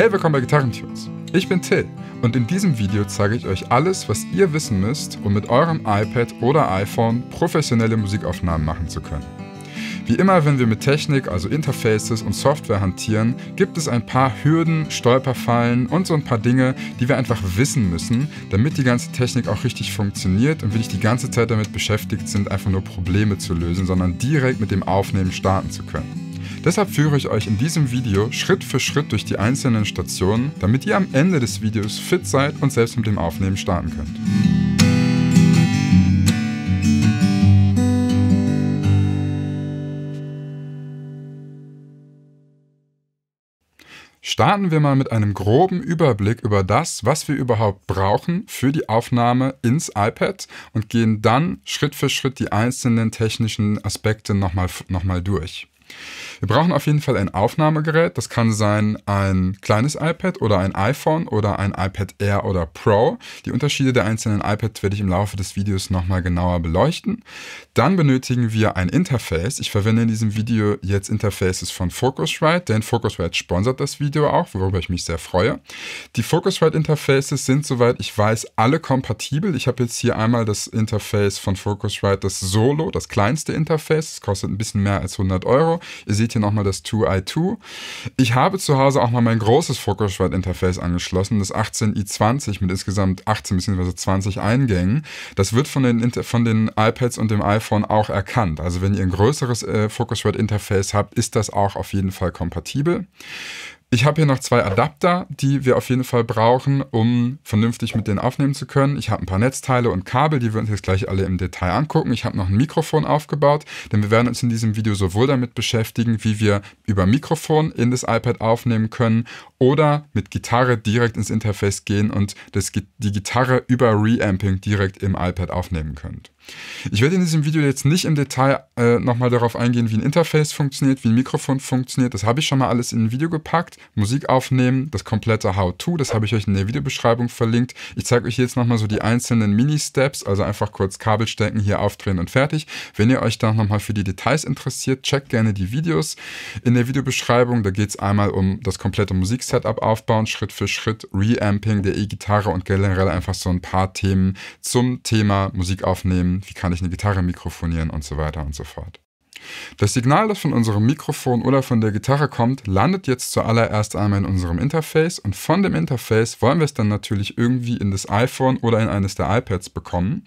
Hey, willkommen bei Gitarrentunes. Ich bin Till und in diesem Video zeige ich euch alles, was ihr wissen müsst, um mit eurem iPad oder iPhone professionelle Musikaufnahmen machen zu können. Wie immer, wenn wir mit Technik, also Interfaces und Software hantieren, gibt es ein paar Hürden, Stolperfallen und so ein paar Dinge, die wir einfach wissen müssen, damit die ganze Technik auch richtig funktioniert und wir nicht die ganze Zeit damit beschäftigt sind, einfach nur Probleme zu lösen, sondern direkt mit dem Aufnehmen starten zu können. Deshalb führe ich euch in diesem Video Schritt für Schritt durch die einzelnen Stationen, damit ihr am Ende des Videos fit seid und selbst mit dem Aufnehmen starten könnt. Starten wir mal mit einem groben Überblick über das, was wir überhaupt brauchen für die Aufnahme ins iPad und gehen dann Schritt für Schritt die einzelnen technischen Aspekte nochmal noch mal durch. Wir brauchen auf jeden Fall ein Aufnahmegerät. Das kann sein ein kleines iPad oder ein iPhone oder ein iPad Air oder Pro. Die Unterschiede der einzelnen iPads werde ich im Laufe des Videos nochmal genauer beleuchten. Dann benötigen wir ein Interface. Ich verwende in diesem Video jetzt Interfaces von Focusrite, denn Focusrite sponsert das Video auch, worüber ich mich sehr freue. Die Focusrite Interfaces sind, soweit ich weiß, alle kompatibel. Ich habe jetzt hier einmal das Interface von Focusrite, das Solo, das kleinste Interface. Das kostet ein bisschen mehr als 100 Euro. Ihr seht hier nochmal das 2i2. Ich habe zu Hause auch mal mein großes focusrite interface angeschlossen, das 18i20 mit insgesamt 18 bzw. 20 Eingängen. Das wird von den, von den iPads und dem iPhone auch erkannt. Also wenn ihr ein größeres äh, Fokusschwert-Interface habt, ist das auch auf jeden Fall kompatibel. Ich habe hier noch zwei Adapter, die wir auf jeden Fall brauchen, um vernünftig mit denen aufnehmen zu können. Ich habe ein paar Netzteile und Kabel, die wir uns jetzt gleich alle im Detail angucken. Ich habe noch ein Mikrofon aufgebaut, denn wir werden uns in diesem Video sowohl damit beschäftigen, wie wir über Mikrofon in das iPad aufnehmen können oder mit Gitarre direkt ins Interface gehen und das, die Gitarre über Reamping direkt im iPad aufnehmen könnt. Ich werde in diesem Video jetzt nicht im Detail äh, nochmal darauf eingehen, wie ein Interface funktioniert, wie ein Mikrofon funktioniert. Das habe ich schon mal alles in ein Video gepackt. Musik aufnehmen, das komplette How-To, das habe ich euch in der Videobeschreibung verlinkt. Ich zeige euch jetzt nochmal so die einzelnen Mini-Steps, also einfach kurz Kabel stecken, hier aufdrehen und fertig. Wenn ihr euch da nochmal für die Details interessiert, checkt gerne die Videos in der Videobeschreibung. Da geht es einmal um das komplette Musiksetup aufbauen, Schritt für Schritt, Reamping der E-Gitarre und generell einfach so ein paar Themen zum Thema Musik aufnehmen, wie kann ich eine Gitarre mikrofonieren und so weiter und so fort. Das Signal, das von unserem Mikrofon oder von der Gitarre kommt, landet jetzt zuallererst einmal in unserem Interface und von dem Interface wollen wir es dann natürlich irgendwie in das iPhone oder in eines der iPads bekommen.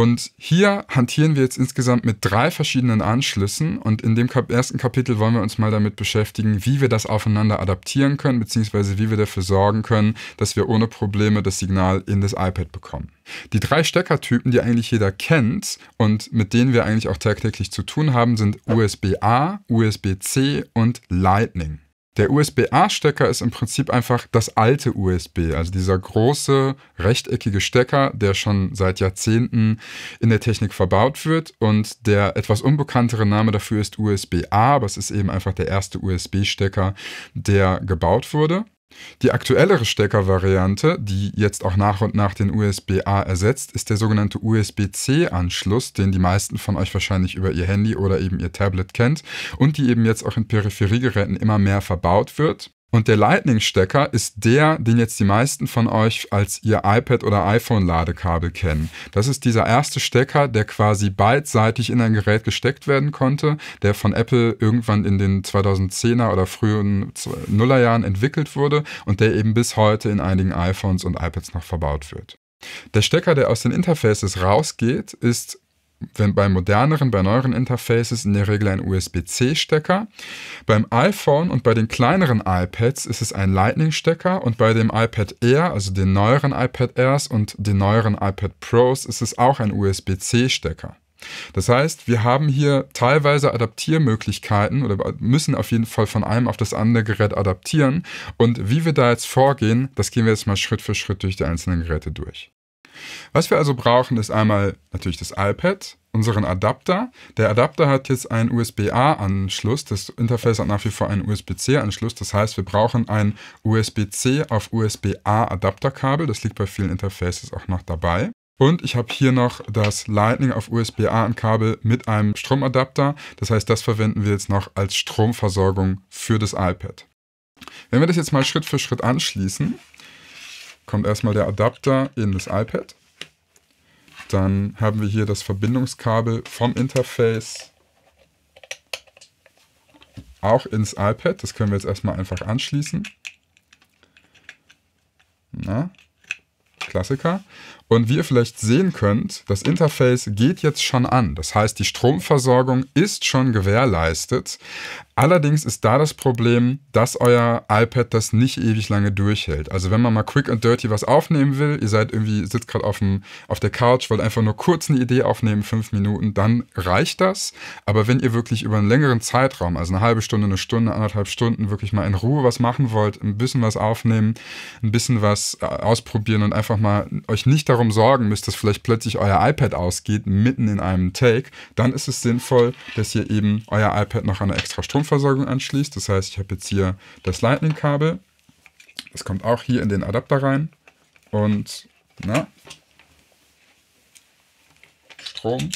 Und hier hantieren wir jetzt insgesamt mit drei verschiedenen Anschlüssen und in dem ersten Kapitel wollen wir uns mal damit beschäftigen, wie wir das aufeinander adaptieren können, beziehungsweise wie wir dafür sorgen können, dass wir ohne Probleme das Signal in das iPad bekommen. Die drei Steckertypen, die eigentlich jeder kennt und mit denen wir eigentlich auch tagtäglich zu tun haben, sind USB-A, USB-C und Lightning. Der USB-A-Stecker ist im Prinzip einfach das alte USB, also dieser große rechteckige Stecker, der schon seit Jahrzehnten in der Technik verbaut wird und der etwas unbekanntere Name dafür ist USB-A, aber es ist eben einfach der erste USB-Stecker, der gebaut wurde. Die aktuellere Steckervariante, die jetzt auch nach und nach den USB-A ersetzt, ist der sogenannte USB-C-Anschluss, den die meisten von euch wahrscheinlich über ihr Handy oder eben ihr Tablet kennt und die eben jetzt auch in Peripheriegeräten immer mehr verbaut wird. Und der Lightning-Stecker ist der, den jetzt die meisten von euch als ihr iPad- oder iPhone-Ladekabel kennen. Das ist dieser erste Stecker, der quasi beidseitig in ein Gerät gesteckt werden konnte, der von Apple irgendwann in den 2010er oder frühen Nullerjahren entwickelt wurde und der eben bis heute in einigen iPhones und iPads noch verbaut wird. Der Stecker, der aus den Interfaces rausgeht, ist wenn bei moderneren, bei neueren Interfaces in der Regel ein USB-C-Stecker. Beim iPhone und bei den kleineren iPads ist es ein Lightning-Stecker und bei dem iPad Air, also den neueren iPad Airs und den neueren iPad Pros ist es auch ein USB-C-Stecker. Das heißt, wir haben hier teilweise Adaptiermöglichkeiten oder müssen auf jeden Fall von einem auf das andere Gerät adaptieren. Und wie wir da jetzt vorgehen, das gehen wir jetzt mal Schritt für Schritt durch die einzelnen Geräte durch. Was wir also brauchen, ist einmal natürlich das iPad, unseren Adapter. Der Adapter hat jetzt einen USB-A-Anschluss. Das Interface hat nach wie vor einen USB-C-Anschluss. Das heißt, wir brauchen ein USB-C auf USB-A-Adapterkabel. Das liegt bei vielen Interfaces auch noch dabei. Und ich habe hier noch das Lightning auf USB-A-Kabel mit einem Stromadapter. Das heißt, das verwenden wir jetzt noch als Stromversorgung für das iPad. Wenn wir das jetzt mal Schritt für Schritt anschließen, kommt erstmal der Adapter in das iPad. Dann haben wir hier das Verbindungskabel vom Interface auch ins iPad. Das können wir jetzt erstmal einfach anschließen. Na, Klassiker. Und wie ihr vielleicht sehen könnt, das Interface geht jetzt schon an. Das heißt, die Stromversorgung ist schon gewährleistet. Allerdings ist da das Problem, dass euer iPad das nicht ewig lange durchhält. Also wenn man mal quick and dirty was aufnehmen will, ihr seid irgendwie, sitzt gerade auf der Couch, wollt einfach nur kurz eine Idee aufnehmen, fünf Minuten, dann reicht das. Aber wenn ihr wirklich über einen längeren Zeitraum, also eine halbe Stunde, eine Stunde, anderthalb Stunden, wirklich mal in Ruhe was machen wollt, ein bisschen was aufnehmen, ein bisschen was äh, ausprobieren und einfach mal euch nicht darum darum sorgen müsst, dass vielleicht plötzlich euer iPad ausgeht, mitten in einem Take, dann ist es sinnvoll, dass ihr eben euer iPad noch an eine extra Stromversorgung anschließt. Das heißt, ich habe jetzt hier das Lightning-Kabel. Das kommt auch hier in den Adapter rein. Und, na, Strom.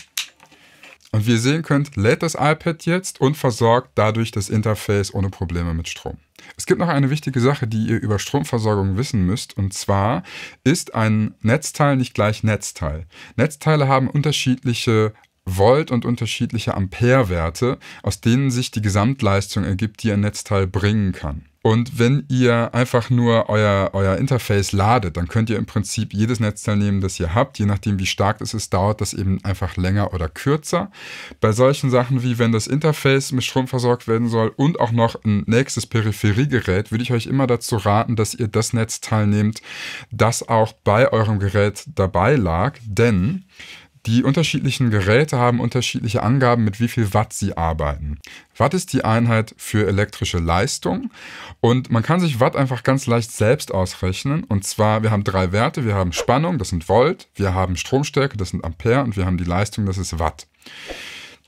Und wie ihr sehen könnt, lädt das iPad jetzt und versorgt dadurch das Interface ohne Probleme mit Strom. Es gibt noch eine wichtige Sache, die ihr über Stromversorgung wissen müsst. Und zwar ist ein Netzteil nicht gleich Netzteil. Netzteile haben unterschiedliche Volt und unterschiedliche Ampere-Werte, aus denen sich die Gesamtleistung ergibt, die ein Netzteil bringen kann. Und wenn ihr einfach nur euer, euer Interface ladet, dann könnt ihr im Prinzip jedes Netzteil nehmen, das ihr habt. Je nachdem, wie stark es ist, dauert das eben einfach länger oder kürzer. Bei solchen Sachen wie wenn das Interface mit Strom versorgt werden soll und auch noch ein nächstes Peripheriegerät, würde ich euch immer dazu raten, dass ihr das Netzteil nehmt, das auch bei eurem Gerät dabei lag. Denn die unterschiedlichen Geräte haben unterschiedliche Angaben, mit wie viel Watt sie arbeiten. Watt ist die Einheit für elektrische Leistung und man kann sich Watt einfach ganz leicht selbst ausrechnen. Und zwar, wir haben drei Werte. Wir haben Spannung, das sind Volt, wir haben Stromstärke, das sind Ampere und wir haben die Leistung, das ist Watt.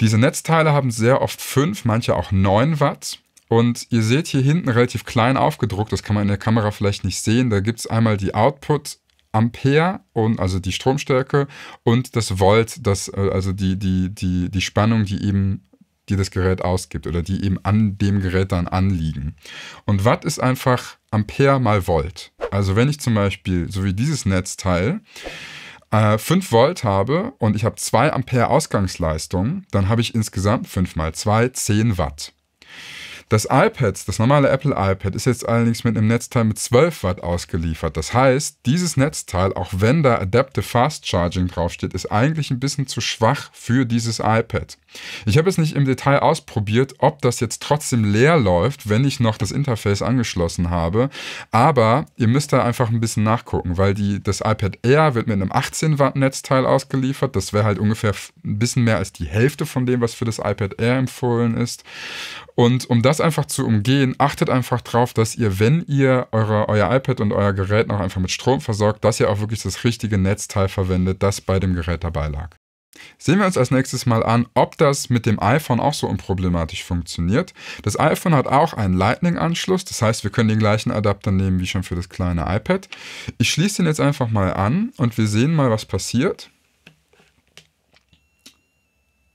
Diese Netzteile haben sehr oft fünf, manche auch neun Watt. Und ihr seht hier hinten relativ klein aufgedruckt, das kann man in der Kamera vielleicht nicht sehen, da gibt es einmal die Output Ampere und also die Stromstärke und das Volt, das, äh, also die, die, die, die Spannung, die eben die das Gerät ausgibt oder die eben an dem Gerät dann anliegen. Und Watt ist einfach Ampere mal Volt. Also wenn ich zum Beispiel, so wie dieses Netzteil, 5 äh, Volt habe und ich habe 2 Ampere Ausgangsleistung, dann habe ich insgesamt 5 mal 2 10 Watt. Das iPad, das normale Apple iPad, ist jetzt allerdings mit einem Netzteil mit 12 Watt ausgeliefert. Das heißt, dieses Netzteil, auch wenn da Adaptive Fast Charging draufsteht, ist eigentlich ein bisschen zu schwach für dieses iPad. Ich habe es nicht im Detail ausprobiert, ob das jetzt trotzdem leer läuft, wenn ich noch das Interface angeschlossen habe. Aber ihr müsst da einfach ein bisschen nachgucken, weil die, das iPad Air wird mit einem 18 Watt Netzteil ausgeliefert. Das wäre halt ungefähr ein bisschen mehr als die Hälfte von dem, was für das iPad Air empfohlen ist. Und um das einfach zu umgehen, achtet einfach darauf, dass ihr, wenn ihr eure, euer iPad und euer Gerät noch einfach mit Strom versorgt, dass ihr auch wirklich das richtige Netzteil verwendet, das bei dem Gerät dabei lag. Sehen wir uns als nächstes mal an, ob das mit dem iPhone auch so unproblematisch funktioniert. Das iPhone hat auch einen Lightning-Anschluss, das heißt, wir können den gleichen Adapter nehmen wie schon für das kleine iPad. Ich schließe den jetzt einfach mal an und wir sehen mal, was passiert.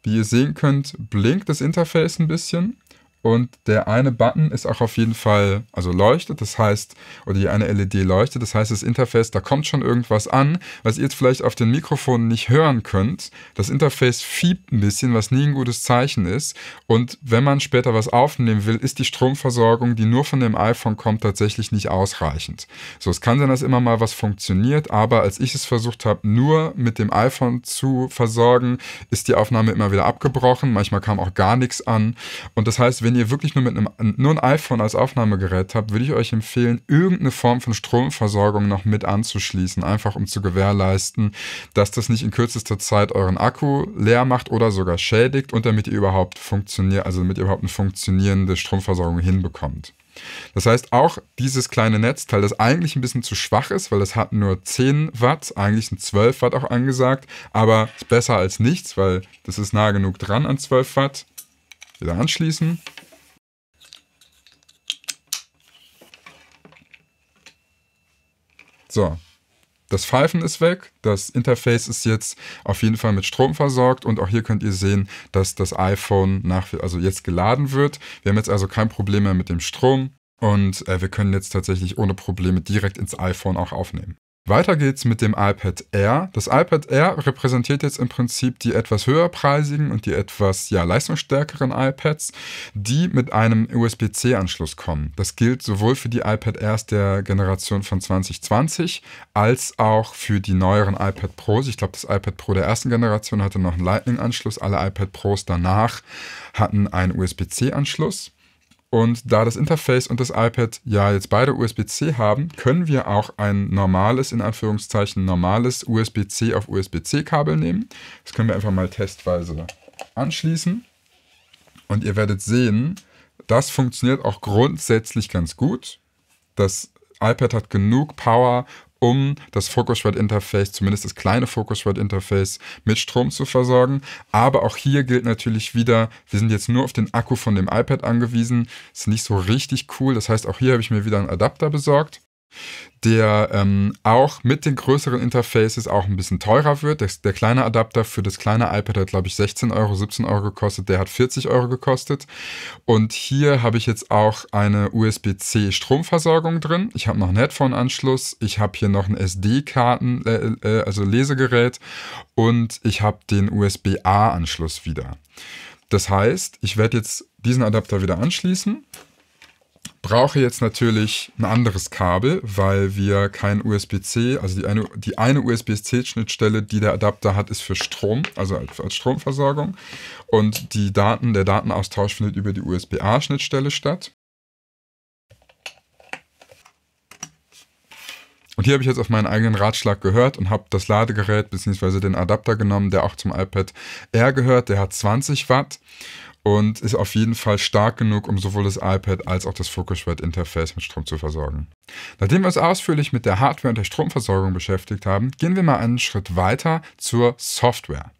Wie ihr sehen könnt, blinkt das Interface ein bisschen. Und der eine Button ist auch auf jeden Fall, also leuchtet, das heißt, oder die eine LED leuchtet, das heißt, das Interface, da kommt schon irgendwas an, was ihr jetzt vielleicht auf den Mikrofonen nicht hören könnt. Das Interface fiebt ein bisschen, was nie ein gutes Zeichen ist. Und wenn man später was aufnehmen will, ist die Stromversorgung, die nur von dem iPhone kommt, tatsächlich nicht ausreichend. So, es kann sein, dass immer mal was funktioniert, aber als ich es versucht habe, nur mit dem iPhone zu versorgen, ist die Aufnahme immer wieder abgebrochen. Manchmal kam auch gar nichts an. Und das heißt, wenn wenn ihr wirklich nur mit einem nur ein iPhone als Aufnahmegerät habt, würde ich euch empfehlen, irgendeine Form von Stromversorgung noch mit anzuschließen, einfach um zu gewährleisten, dass das nicht in kürzester Zeit euren Akku leer macht oder sogar schädigt und damit ihr überhaupt funktioniert, also damit ihr überhaupt eine funktionierende Stromversorgung hinbekommt. Das heißt, auch dieses kleine Netzteil, das eigentlich ein bisschen zu schwach ist, weil es hat nur 10 Watt, eigentlich sind 12 Watt auch angesagt, aber ist besser als nichts, weil das ist nah genug dran an 12 Watt. Wieder anschließen. So, das Pfeifen ist weg, das Interface ist jetzt auf jeden Fall mit Strom versorgt und auch hier könnt ihr sehen, dass das iPhone nach, also jetzt geladen wird. Wir haben jetzt also kein Problem mehr mit dem Strom und äh, wir können jetzt tatsächlich ohne Probleme direkt ins iPhone auch aufnehmen. Weiter geht's mit dem iPad Air. Das iPad Air repräsentiert jetzt im Prinzip die etwas höherpreisigen und die etwas ja, leistungsstärkeren iPads, die mit einem USB-C-Anschluss kommen. Das gilt sowohl für die iPad Airs der Generation von 2020 als auch für die neueren iPad Pros. Ich glaube, das iPad Pro der ersten Generation hatte noch einen Lightning-Anschluss. Alle iPad Pros danach hatten einen USB-C-Anschluss. Und da das Interface und das iPad ja jetzt beide USB-C haben, können wir auch ein normales, in Anführungszeichen normales USB-C auf USB-C-Kabel nehmen. Das können wir einfach mal testweise anschließen. Und ihr werdet sehen, das funktioniert auch grundsätzlich ganz gut. Das iPad hat genug Power, um das Focusrite-Interface, zumindest das kleine Focusrite-Interface, mit Strom zu versorgen. Aber auch hier gilt natürlich wieder, wir sind jetzt nur auf den Akku von dem iPad angewiesen. Ist nicht so richtig cool. Das heißt, auch hier habe ich mir wieder einen Adapter besorgt der ähm, auch mit den größeren Interfaces auch ein bisschen teurer wird. Der, der kleine Adapter für das kleine iPad hat, glaube ich, 16 Euro, 17 Euro gekostet. Der hat 40 Euro gekostet. Und hier habe ich jetzt auch eine USB-C-Stromversorgung drin. Ich habe noch einen Headphone-Anschluss. Ich habe hier noch ein SD-Karten, äh, äh, äh, also Lesegerät. Und ich habe den USB-A-Anschluss wieder. Das heißt, ich werde jetzt diesen Adapter wieder anschließen brauche jetzt natürlich ein anderes Kabel, weil wir kein USB-C, also die eine, die eine USB-C-Schnittstelle, die der Adapter hat, ist für Strom, also als Stromversorgung. Und die Daten, der Datenaustausch findet über die USB-A-Schnittstelle statt. Und hier habe ich jetzt auf meinen eigenen Ratschlag gehört und habe das Ladegerät bzw. den Adapter genommen, der auch zum iPad Air gehört. Der hat 20 Watt und ist auf jeden Fall stark genug, um sowohl das iPad als auch das Focusrite Interface mit Strom zu versorgen. Nachdem wir uns ausführlich mit der Hardware und der Stromversorgung beschäftigt haben, gehen wir mal einen Schritt weiter zur Software.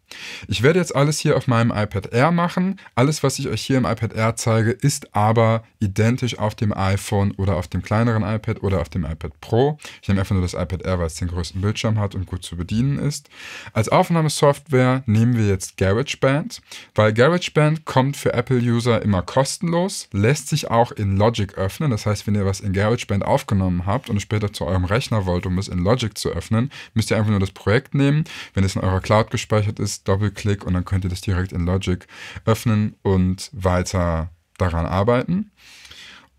Ich werde jetzt alles hier auf meinem iPad Air machen. Alles, was ich euch hier im iPad Air zeige, ist aber identisch auf dem iPhone oder auf dem kleineren iPad oder auf dem iPad Pro. Ich nehme einfach nur das iPad Air, weil es den größten Bildschirm hat und gut zu bedienen ist. Als Aufnahmesoftware nehmen wir jetzt GarageBand, weil GarageBand kommt für Apple-User immer kostenlos, lässt sich auch in Logic öffnen. Das heißt, wenn ihr was in GarageBand aufgenommen habt und es später zu eurem Rechner wollt, um es in Logic zu öffnen, müsst ihr einfach nur das Projekt nehmen. Wenn es in eurer Cloud gespeichert ist, Doppelklick und dann könnt ihr das direkt in Logic öffnen und weiter daran arbeiten.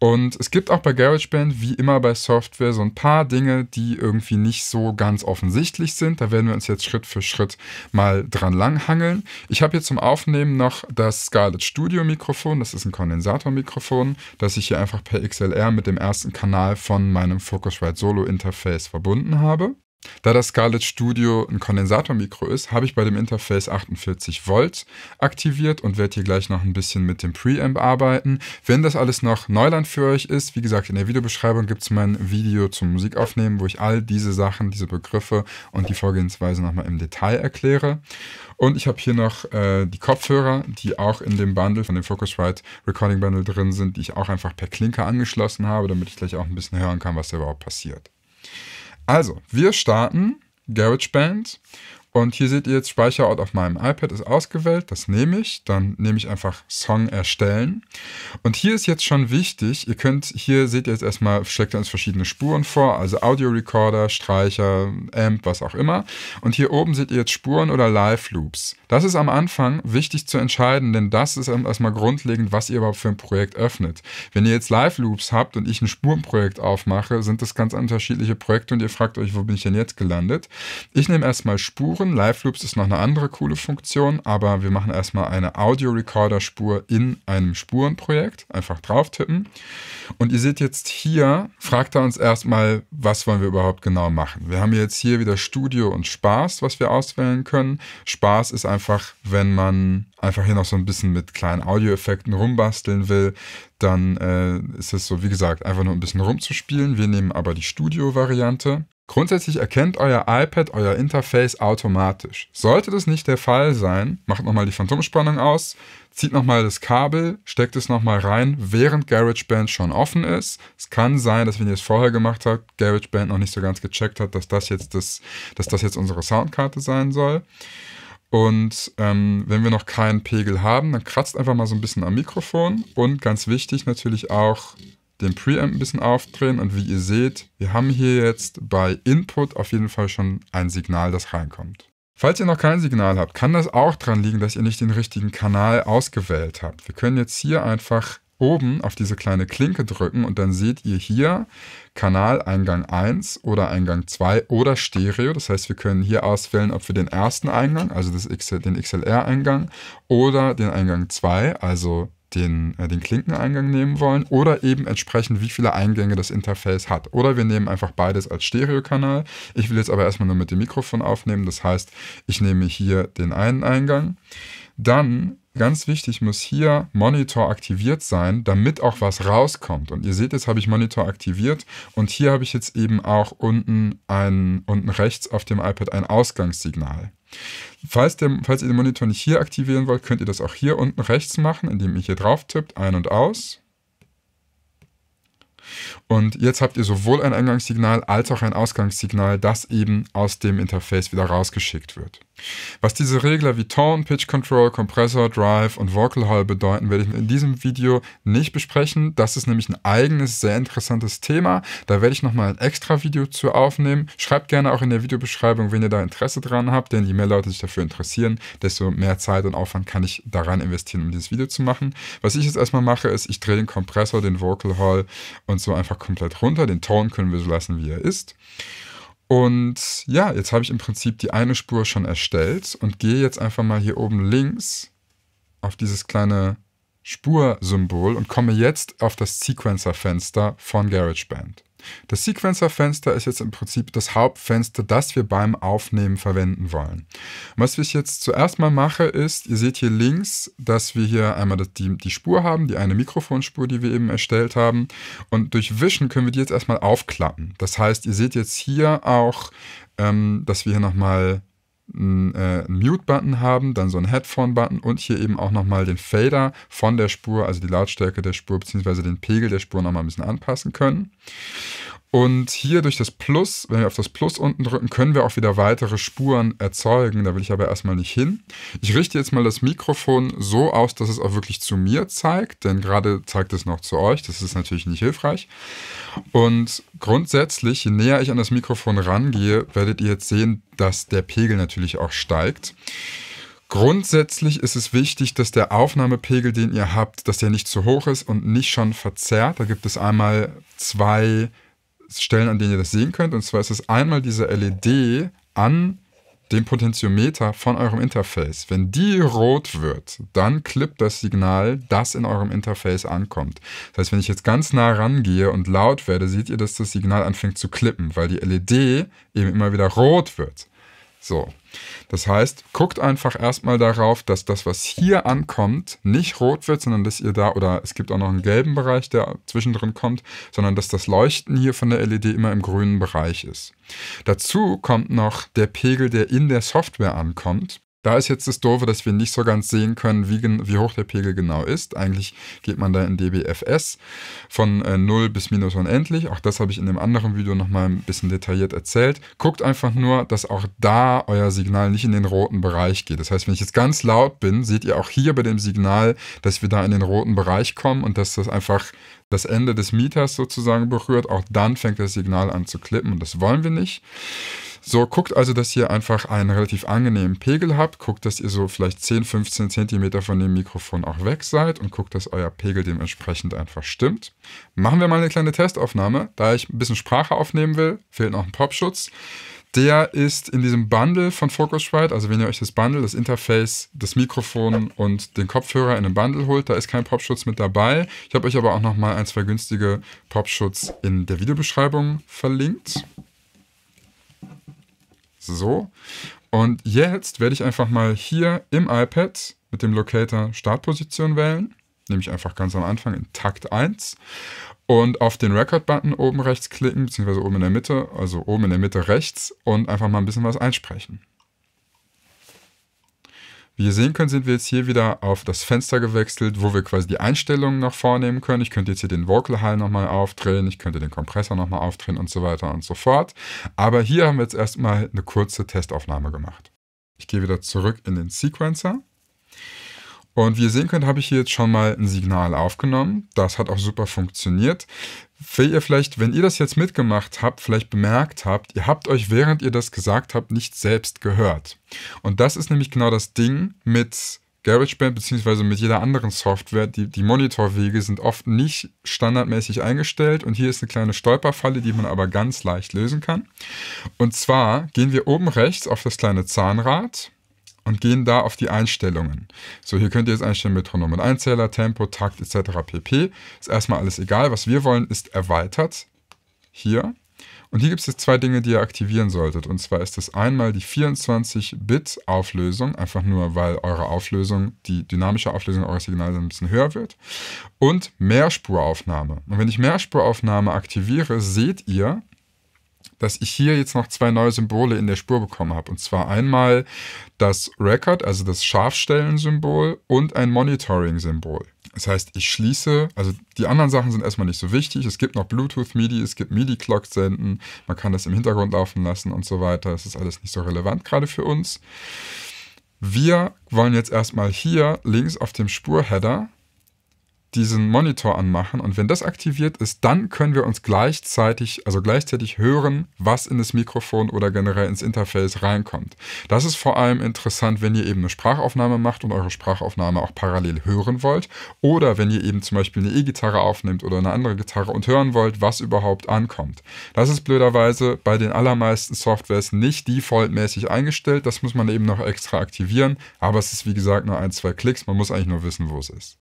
Und es gibt auch bei GarageBand, wie immer bei Software, so ein paar Dinge, die irgendwie nicht so ganz offensichtlich sind. Da werden wir uns jetzt Schritt für Schritt mal dran langhangeln. Ich habe hier zum Aufnehmen noch das Scarlett Studio Mikrofon. Das ist ein Kondensatormikrofon, das ich hier einfach per XLR mit dem ersten Kanal von meinem Focusrite Solo Interface verbunden habe. Da das Scarlett Studio ein Kondensatormikro ist, habe ich bei dem Interface 48 Volt aktiviert und werde hier gleich noch ein bisschen mit dem Preamp arbeiten. Wenn das alles noch Neuland für euch ist, wie gesagt, in der Videobeschreibung gibt es mein Video zum Musikaufnehmen, wo ich all diese Sachen, diese Begriffe und die Vorgehensweise nochmal im Detail erkläre. Und ich habe hier noch äh, die Kopfhörer, die auch in dem Bundle von dem Focusrite Recording Bundle drin sind, die ich auch einfach per Klinker angeschlossen habe, damit ich gleich auch ein bisschen hören kann, was da überhaupt passiert. Also, wir starten GarageBand und hier seht ihr jetzt, Speicherort auf meinem iPad ist ausgewählt, das nehme ich. Dann nehme ich einfach Song erstellen. Und hier ist jetzt schon wichtig, ihr könnt, hier seht ihr jetzt erstmal, schlägt er uns verschiedene Spuren vor, also Audio-Recorder, Streicher, Amp, was auch immer. Und hier oben seht ihr jetzt Spuren oder Live-Loops. Das ist am Anfang wichtig zu entscheiden, denn das ist erstmal grundlegend, was ihr überhaupt für ein Projekt öffnet. Wenn ihr jetzt Live-Loops habt und ich ein Spurenprojekt aufmache, sind das ganz unterschiedliche Projekte und ihr fragt euch, wo bin ich denn jetzt gelandet? Ich nehme erstmal Spuren hören. Live Loops ist noch eine andere coole Funktion, aber wir machen erstmal eine Audio-Recorder-Spur in einem Spurenprojekt. Einfach drauf tippen. Und ihr seht jetzt hier, fragt er uns erstmal, was wollen wir überhaupt genau machen. Wir haben jetzt hier wieder Studio und Spaß, was wir auswählen können. Spaß ist einfach, wenn man einfach hier noch so ein bisschen mit kleinen Audioeffekten rumbasteln will, dann äh, ist es so, wie gesagt, einfach nur ein bisschen rumzuspielen. Wir nehmen aber die Studio-Variante. Grundsätzlich erkennt euer iPad euer Interface automatisch. Sollte das nicht der Fall sein, macht nochmal die Phantomspannung aus, zieht nochmal das Kabel, steckt es nochmal rein, während GarageBand schon offen ist. Es kann sein, dass wenn ihr es vorher gemacht habt, GarageBand noch nicht so ganz gecheckt hat, dass das jetzt, das, dass das jetzt unsere Soundkarte sein soll. Und ähm, wenn wir noch keinen Pegel haben, dann kratzt einfach mal so ein bisschen am Mikrofon und ganz wichtig natürlich auch den Preamp ein bisschen aufdrehen und wie ihr seht, wir haben hier jetzt bei Input auf jeden Fall schon ein Signal, das reinkommt. Falls ihr noch kein Signal habt, kann das auch daran liegen, dass ihr nicht den richtigen Kanal ausgewählt habt. Wir können jetzt hier einfach oben auf diese kleine Klinke drücken und dann seht ihr hier Kanal Eingang 1 oder Eingang 2 oder Stereo. Das heißt, wir können hier auswählen, ob wir den ersten Eingang, also das, den XLR-Eingang oder den Eingang 2, also den, äh, den Klinkeneingang nehmen wollen oder eben entsprechend, wie viele Eingänge das Interface hat. Oder wir nehmen einfach beides als Stereokanal. Ich will jetzt aber erstmal nur mit dem Mikrofon aufnehmen. Das heißt, ich nehme hier den einen Eingang. Dann Ganz wichtig muss hier Monitor aktiviert sein, damit auch was rauskommt. Und ihr seht, jetzt habe ich Monitor aktiviert und hier habe ich jetzt eben auch unten, ein, unten rechts auf dem iPad ein Ausgangssignal. Falls, der, falls ihr den Monitor nicht hier aktivieren wollt, könnt ihr das auch hier unten rechts machen, indem ihr hier drauf tippt, ein und aus. Und jetzt habt ihr sowohl ein Eingangssignal als auch ein Ausgangssignal, das eben aus dem Interface wieder rausgeschickt wird. Was diese Regler wie Tone, Pitch Control, Kompressor, Drive und Vocal Hall bedeuten, werde ich in diesem Video nicht besprechen. Das ist nämlich ein eigenes, sehr interessantes Thema. Da werde ich nochmal ein extra Video zu aufnehmen. Schreibt gerne auch in der Videobeschreibung, wenn ihr da Interesse dran habt, denn je mehr Leute sich dafür interessieren, desto mehr Zeit und Aufwand kann ich daran investieren, um dieses Video zu machen. Was ich jetzt erstmal mache, ist, ich drehe den Kompressor, den Vocal Hall und so einfach komplett runter. Den Tone können wir so lassen, wie er ist. Und ja, jetzt habe ich im Prinzip die eine Spur schon erstellt und gehe jetzt einfach mal hier oben links auf dieses kleine Spursymbol und komme jetzt auf das Sequencer-Fenster von GarageBand. Das Sequencer-Fenster ist jetzt im Prinzip das Hauptfenster, das wir beim Aufnehmen verwenden wollen. was ich jetzt zuerst mal mache, ist, ihr seht hier links, dass wir hier einmal die, die Spur haben, die eine Mikrofonspur, die wir eben erstellt haben. Und durch Wischen können wir die jetzt erstmal aufklappen. Das heißt, ihr seht jetzt hier auch, ähm, dass wir hier nochmal einen äh, Mute-Button haben, dann so einen Headphone-Button und hier eben auch nochmal den Fader von der Spur, also die Lautstärke der Spur, beziehungsweise den Pegel der Spur nochmal ein bisschen anpassen können. Und hier durch das Plus, wenn wir auf das Plus unten drücken, können wir auch wieder weitere Spuren erzeugen. Da will ich aber erstmal nicht hin. Ich richte jetzt mal das Mikrofon so aus, dass es auch wirklich zu mir zeigt, denn gerade zeigt es noch zu euch. Das ist natürlich nicht hilfreich. Und grundsätzlich, je näher ich an das Mikrofon rangehe, werdet ihr jetzt sehen, dass der Pegel natürlich auch steigt. Grundsätzlich ist es wichtig, dass der Aufnahmepegel, den ihr habt, dass der nicht zu hoch ist und nicht schon verzerrt. Da gibt es einmal zwei Stellen, an denen ihr das sehen könnt. Und zwar ist es einmal diese LED an dem Potentiometer von eurem Interface. Wenn die rot wird, dann klippt das Signal, das in eurem Interface ankommt. Das heißt, wenn ich jetzt ganz nah rangehe und laut werde, seht ihr, dass das Signal anfängt zu klippen, weil die LED eben immer wieder rot wird. So. Das heißt, guckt einfach erstmal darauf, dass das, was hier ankommt, nicht rot wird, sondern dass ihr da, oder es gibt auch noch einen gelben Bereich, der zwischendrin kommt, sondern dass das Leuchten hier von der LED immer im grünen Bereich ist. Dazu kommt noch der Pegel, der in der Software ankommt. Da ist jetzt das Doofe, dass wir nicht so ganz sehen können, wie, wie, hoch der Pegel genau ist. Eigentlich geht man da in dBFS von äh, 0 bis minus unendlich. Auch das habe ich in dem anderen Video nochmal ein bisschen detailliert erzählt. Guckt einfach nur, dass auch da euer Signal nicht in den roten Bereich geht. Das heißt, wenn ich jetzt ganz laut bin, seht ihr auch hier bei dem Signal, dass wir da in den roten Bereich kommen und dass das einfach das Ende des Mieters sozusagen berührt. Auch dann fängt das Signal an zu klippen und das wollen wir nicht. So, guckt also, dass ihr einfach einen relativ angenehmen Pegel habt. Guckt, dass ihr so vielleicht 10, 15 cm von dem Mikrofon auch weg seid und guckt, dass euer Pegel dementsprechend einfach stimmt. Machen wir mal eine kleine Testaufnahme. Da ich ein bisschen Sprache aufnehmen will, fehlt noch ein Popschutz. Der ist in diesem Bundle von Focusrite, also wenn ihr euch das Bundle, das Interface, das Mikrofon und den Kopfhörer in einem Bundle holt, da ist kein Popschutz mit dabei. Ich habe euch aber auch nochmal ein, zwei günstige Popschutz in der Videobeschreibung verlinkt. So. Und jetzt werde ich einfach mal hier im iPad mit dem Locator Startposition wählen. Nehme ich einfach ganz am Anfang in Takt 1. Und auf den Record-Button oben rechts klicken, beziehungsweise oben in der Mitte, also oben in der Mitte rechts und einfach mal ein bisschen was einsprechen. Wie ihr sehen könnt, sind wir jetzt hier wieder auf das Fenster gewechselt, wo wir quasi die Einstellungen noch vornehmen können. Ich könnte jetzt hier den Vocal Hall nochmal aufdrehen, ich könnte den Kompressor nochmal aufdrehen und so weiter und so fort. Aber hier haben wir jetzt erstmal eine kurze Testaufnahme gemacht. Ich gehe wieder zurück in den Sequencer. Und wie ihr sehen könnt, habe ich hier jetzt schon mal ein Signal aufgenommen. Das hat auch super funktioniert. Für ihr vielleicht, wenn ihr das jetzt mitgemacht habt, vielleicht bemerkt habt, ihr habt euch, während ihr das gesagt habt, nicht selbst gehört. Und das ist nämlich genau das Ding mit GarageBand bzw. mit jeder anderen Software, die, die Monitorwege sind oft nicht standardmäßig eingestellt und hier ist eine kleine Stolperfalle, die man aber ganz leicht lösen kann. Und zwar gehen wir oben rechts auf das kleine Zahnrad und gehen da auf die Einstellungen. So, hier könnt ihr jetzt einstellen Metronom und Einzähler, Tempo, Takt etc. pp. Ist erstmal alles egal. Was wir wollen, ist erweitert. Hier. Und hier gibt es jetzt zwei Dinge, die ihr aktivieren solltet. Und zwar ist das einmal die 24-Bit-Auflösung, einfach nur, weil eure Auflösung, die dynamische Auflösung eures Signals ein bisschen höher wird. Und Mehrspuraufnahme. Und wenn ich Mehrspuraufnahme aktiviere, seht ihr, dass ich hier jetzt noch zwei neue Symbole in der Spur bekommen habe. Und zwar einmal das Record, also das Scharfstellen-Symbol und ein Monitoring-Symbol. Das heißt, ich schließe, also die anderen Sachen sind erstmal nicht so wichtig. Es gibt noch Bluetooth MIDI, es gibt MIDI-Clock senden, man kann das im Hintergrund laufen lassen und so weiter. Das ist alles nicht so relevant gerade für uns. Wir wollen jetzt erstmal hier links auf dem Spurheader diesen Monitor anmachen und wenn das aktiviert ist, dann können wir uns gleichzeitig, also gleichzeitig hören, was in das Mikrofon oder generell ins Interface reinkommt. Das ist vor allem interessant, wenn ihr eben eine Sprachaufnahme macht und eure Sprachaufnahme auch parallel hören wollt oder wenn ihr eben zum Beispiel eine E-Gitarre aufnimmt oder eine andere Gitarre und hören wollt, was überhaupt ankommt. Das ist blöderweise bei den allermeisten Softwares nicht defaultmäßig eingestellt, das muss man eben noch extra aktivieren, aber es ist wie gesagt nur ein, zwei Klicks, man muss eigentlich nur wissen, wo es ist.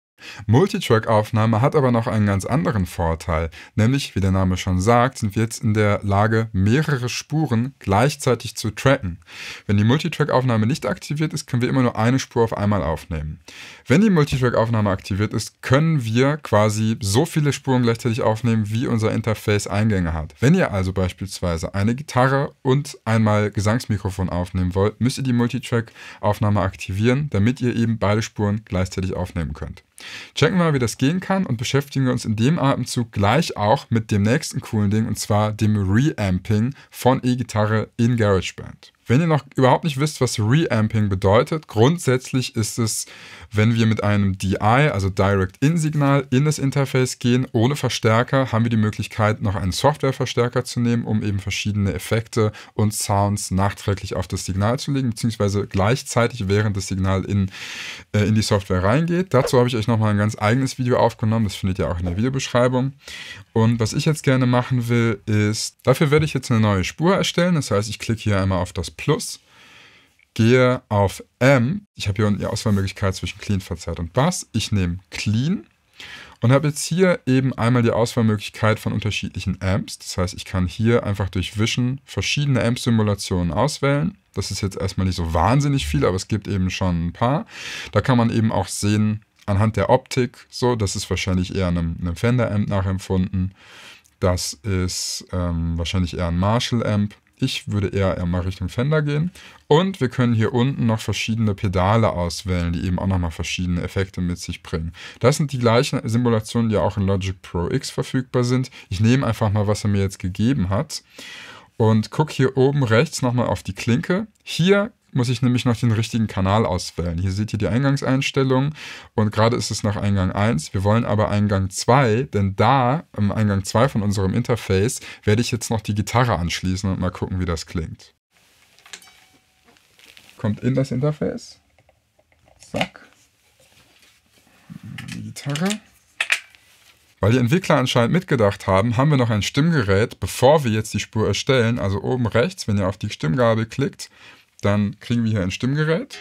Multitrack-Aufnahme hat aber noch einen ganz anderen Vorteil, nämlich, wie der Name schon sagt, sind wir jetzt in der Lage, mehrere Spuren gleichzeitig zu tracken. Wenn die Multitrack-Aufnahme nicht aktiviert ist, können wir immer nur eine Spur auf einmal aufnehmen. Wenn die Multitrack-Aufnahme aktiviert ist, können wir quasi so viele Spuren gleichzeitig aufnehmen, wie unser Interface Eingänge hat. Wenn ihr also beispielsweise eine Gitarre und einmal Gesangsmikrofon aufnehmen wollt, müsst ihr die Multitrack-Aufnahme aktivieren, damit ihr eben beide Spuren gleichzeitig aufnehmen könnt. Checken wir mal, wie das gehen kann und beschäftigen wir uns in dem Atemzug gleich auch mit dem nächsten coolen Ding und zwar dem Reamping von E-Gitarre in GarageBand. Wenn ihr noch überhaupt nicht wisst, was Reamping bedeutet, grundsätzlich ist es, wenn wir mit einem DI, also Direct-In-Signal, in das Interface gehen, ohne Verstärker, haben wir die Möglichkeit, noch einen Softwareverstärker zu nehmen, um eben verschiedene Effekte und Sounds nachträglich auf das Signal zu legen, beziehungsweise gleichzeitig, während das Signal in, äh, in die Software reingeht. Dazu habe ich euch nochmal ein ganz eigenes Video aufgenommen, das findet ihr auch in der Videobeschreibung. Und was ich jetzt gerne machen will, ist, dafür werde ich jetzt eine neue Spur erstellen. Das heißt, ich klicke hier einmal auf das Plus, gehe auf M. Ich habe hier unten die Auswahlmöglichkeit zwischen Clean, Verzerrt und Bass. Ich nehme Clean und habe jetzt hier eben einmal die Auswahlmöglichkeit von unterschiedlichen Amps. Das heißt, ich kann hier einfach durch Wischen verschiedene Amp-Simulationen auswählen. Das ist jetzt erstmal nicht so wahnsinnig viel, aber es gibt eben schon ein paar. Da kann man eben auch sehen, anhand der Optik, so, das ist wahrscheinlich eher einem, einem Fender-Amp nachempfunden. Das ist ähm, wahrscheinlich eher ein Marshall-Amp. Ich würde eher, eher mal Richtung Fender gehen. Und wir können hier unten noch verschiedene Pedale auswählen, die eben auch nochmal verschiedene Effekte mit sich bringen. Das sind die gleichen Simulationen, die auch in Logic Pro X verfügbar sind. Ich nehme einfach mal, was er mir jetzt gegeben hat. Und gucke hier oben rechts nochmal auf die Klinke. Hier muss ich nämlich noch den richtigen Kanal auswählen. Hier seht ihr die Eingangseinstellung und gerade ist es noch Eingang 1. Wir wollen aber Eingang 2, denn da, im Eingang 2 von unserem Interface, werde ich jetzt noch die Gitarre anschließen und mal gucken, wie das klingt. Kommt in das Interface. Zack. Die Gitarre. Weil die Entwickler anscheinend mitgedacht haben, haben wir noch ein Stimmgerät, bevor wir jetzt die Spur erstellen. Also oben rechts, wenn ihr auf die Stimmgabel klickt, dann kriegen wir hier ein Stimmgerät.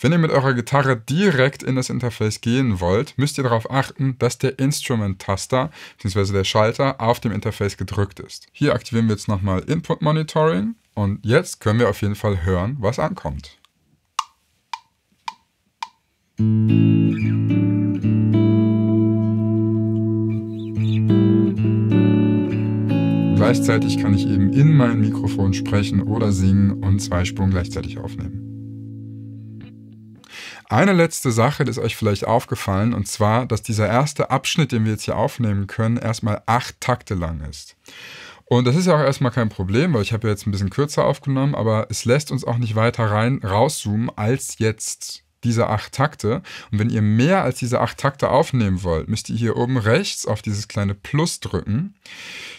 Wenn ihr mit eurer Gitarre direkt in das Interface gehen wollt, müsst ihr darauf achten, dass der Instrument-Taster bzw. der Schalter auf dem Interface gedrückt ist. Hier aktivieren wir jetzt nochmal Input Monitoring und jetzt können wir auf jeden Fall hören, was ankommt. Musik gleichzeitig kann ich eben in mein Mikrofon sprechen oder singen und zwei Spuren gleichzeitig aufnehmen. Eine letzte Sache, die ist euch vielleicht aufgefallen, und zwar, dass dieser erste Abschnitt, den wir jetzt hier aufnehmen können, erstmal acht Takte lang ist. Und das ist ja auch erstmal kein Problem, weil ich habe ja jetzt ein bisschen kürzer aufgenommen, aber es lässt uns auch nicht weiter rein rauszoomen als jetzt dieser acht Takte. Und wenn ihr mehr als diese acht Takte aufnehmen wollt, müsst ihr hier oben rechts auf dieses kleine Plus drücken.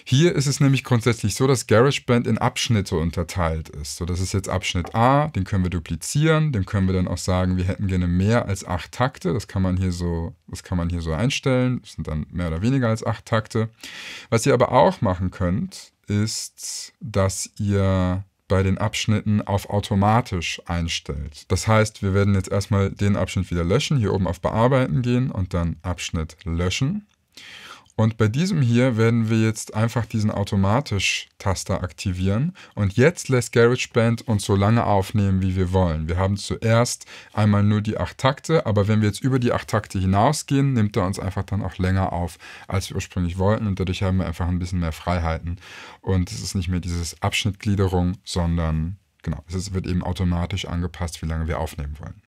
Hier ist es nämlich grundsätzlich so, dass GarageBand in Abschnitte unterteilt ist. So, das ist jetzt Abschnitt A, den können wir duplizieren, dem können wir dann auch sagen, wir hätten gerne mehr als acht Takte. Das kann man hier so, das kann man hier so einstellen. Das sind dann mehr oder weniger als acht Takte. Was ihr aber auch machen könnt, ist, dass ihr bei den Abschnitten auf automatisch einstellt. Das heißt, wir werden jetzt erstmal den Abschnitt wieder löschen, hier oben auf Bearbeiten gehen und dann Abschnitt löschen. Und bei diesem hier werden wir jetzt einfach diesen Automatisch-Taster aktivieren. Und jetzt lässt GarageBand uns so lange aufnehmen, wie wir wollen. Wir haben zuerst einmal nur die 8 Takte, aber wenn wir jetzt über die 8 Takte hinausgehen, nimmt er uns einfach dann auch länger auf, als wir ursprünglich wollten. Und dadurch haben wir einfach ein bisschen mehr Freiheiten. Und es ist nicht mehr dieses Abschnittgliederung, sondern genau, es wird eben automatisch angepasst, wie lange wir aufnehmen wollen.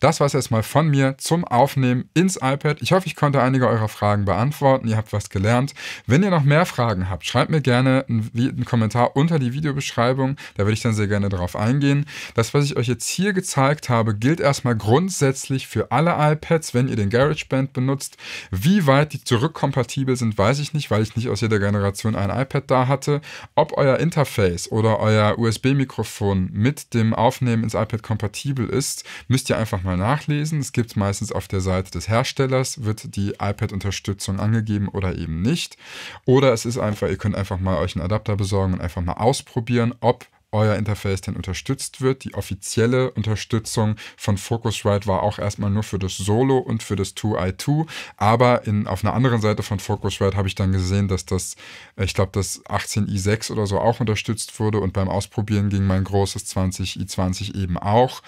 Das war es erstmal von mir zum Aufnehmen ins iPad. Ich hoffe, ich konnte einige eurer Fragen beantworten. Ihr habt was gelernt. Wenn ihr noch mehr Fragen habt, schreibt mir gerne einen, einen Kommentar unter die Videobeschreibung. Da würde ich dann sehr gerne darauf eingehen. Das, was ich euch jetzt hier gezeigt habe, gilt erstmal grundsätzlich für alle iPads, wenn ihr den GarageBand benutzt. Wie weit die zurückkompatibel sind, weiß ich nicht, weil ich nicht aus jeder Generation ein iPad da hatte. Ob euer Interface oder euer USB-Mikrofon mit dem Aufnehmen ins iPad kompatibel ist, müsst ihr einfach einfach mal nachlesen. Es gibt meistens auf der Seite des Herstellers, wird die iPad-Unterstützung angegeben oder eben nicht. Oder es ist einfach, ihr könnt einfach mal euch einen Adapter besorgen und einfach mal ausprobieren, ob euer Interface denn unterstützt wird. Die offizielle Unterstützung von Focusrite war auch erstmal nur für das Solo und für das 2i2, aber in, auf einer anderen Seite von Focusrite habe ich dann gesehen, dass das, ich glaube, das 18i6 oder so auch unterstützt wurde und beim Ausprobieren ging mein großes 20i20 eben auch.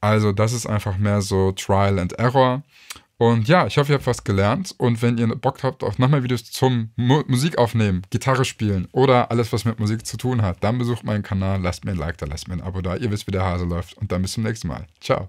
Also das ist einfach mehr so Trial and Error und ja, ich hoffe, ihr habt was gelernt. Und wenn ihr Bock habt auf noch mehr Videos zum Mu Musik aufnehmen, Gitarre spielen oder alles, was mit Musik zu tun hat, dann besucht meinen Kanal, lasst mir ein Like da, lasst mir ein Abo da. Ihr wisst, wie der Hase läuft. Und dann bis zum nächsten Mal. Ciao.